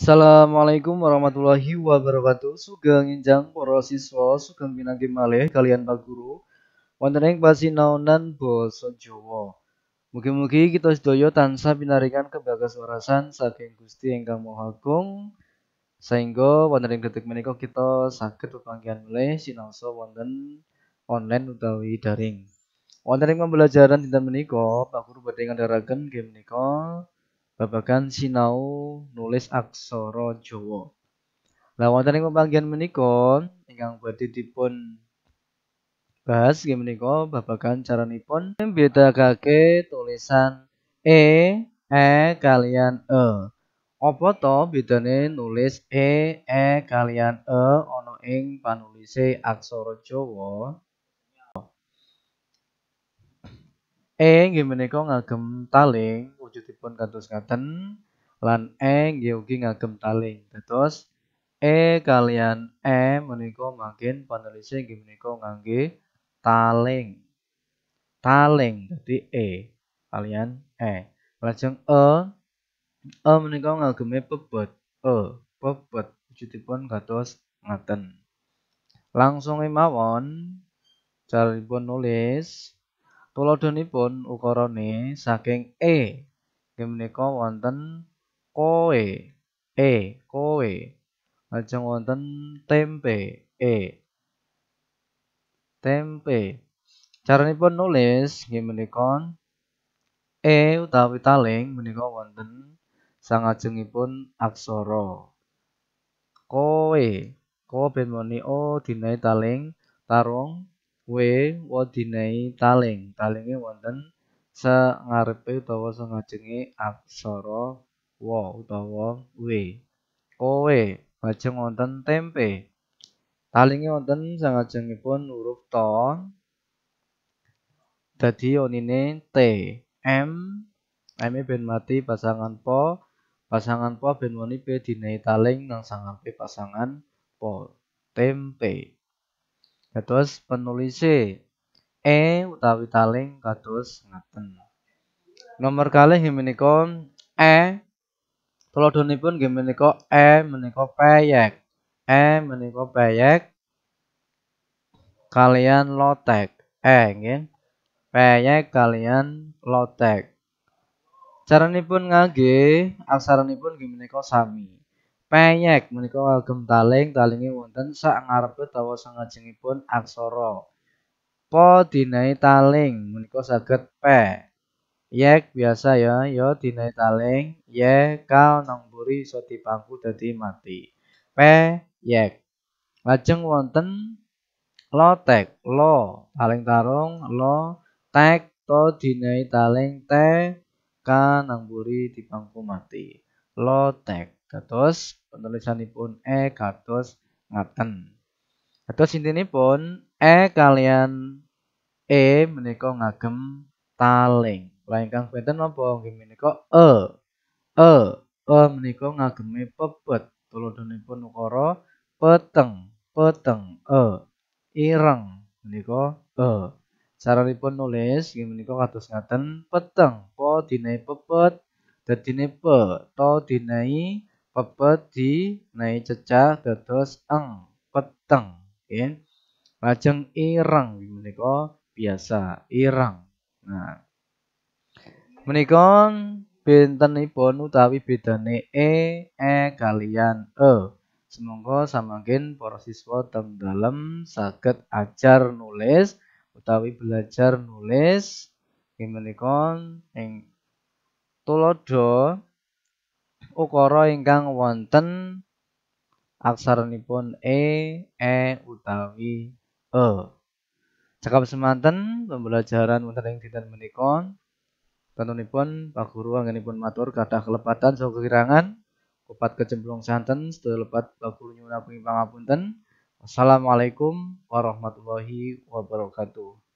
Assalamualaikum warahmatullahi wabarakatuh. Sugeng injang para siswa sugeng pinanggih malih kalian Pak Guru wonten ing naonan basa Jawa. Mugi-mugi kita sedaya tansah pinarikan kebagas warasan saking Gusti ingkang Maha Agung sehingga wonten ing detik menika kita saged pepanggihan malih sinaosa wonten online utawi daring. Wonten ing pembelajaran dinten menika Pak Guru badhe ngandharaken game menika babagan sinau nulis aksoro Jawa. Lah wonten ing pembagian menika ingkang badhe dipun bahas nggih menika babagan caranipun mbedakake tulisan e e kalian e. Apa to bedane nulis e e kalian e ana ing panulise aksoro Jawa? E nggih nggak ngagem taling wujudipun kados ngaten lan E nggih ugi ngagem taling. Dados E kalian E menika makin panulisé nggih menika ngangge taling. Taling jadi E kalian E. Lajeng E E menika ngageme pepet E wujud wujudipun kados ngaten. Langsung mawon caripun nulis Tuladhanipun ukarane saking e. Inggih menika wonten koe. E, koe. Lajeng wonten tempe. E. Tempe. Caranipun nulis nggih e utawi taling menika wonten sangajengipun aksara. Koe. Ko ben o dinai taling tarung W, wadinai taling talinge wonten sengarepe utawa sengajenge aksara wa utawa we kowe bajeng wonten tempe talinge wonten pun huruf to dadi onine t m m e ben mati pasangan po pasangan po ben woni pe dinai taling nang sangarepe pasangan po tempe kados penulis E utawi taling kados ngaten. Nomor kali menika E tuladhanipun nggih menika E menika peyek. E menika peyek kalian lotek. E nggih. Peyek kalian lotek. Caranipun ngangge, aksaranipun nggih menika sami penyek menika agem taling, talingi wonten sak sangat utawa pun aksoro. Po dinai taling menika saged pe. Yek biasa ya, yo ya dinai taling, ye kau nang so iso dipangku dadi mati. Pe yek. Lajeng wonten lo tek lo taling tarung, lo tek to dinai taling te ka nang buri dipangku mati lotek penulisan pun e kartus ngaten intinya pun e kalian e meniko ngagem taling lain kang benten napa nggih e e e ngagem ngagemi pepet pun ukoro peteng peteng e ireng meniko e saranipun nulis gimana kok kados ngaten peteng po dinai pepet ini pe to dinai pepet nai cecah dados eng peteng nggih lajeng irang menika biasa irang. nah menika bentenipun utawi bedane e e kalian e semoga samangkin para siswa tem dalam acar ajar nulis utawi belajar nulis menika ing Tulodo ukoro ingkang wonten aksaranipun e, e utawi e. Cakap semanten pembelajaran wonten ing dinten menika. Tentunipun Pak Guru anggenipun matur kata kelepatan so kekirangan, kupat kecemplung santen setelah lepat Pak Guru nyuwun pangapunten. Assalamualaikum warahmatullahi wabarakatuh.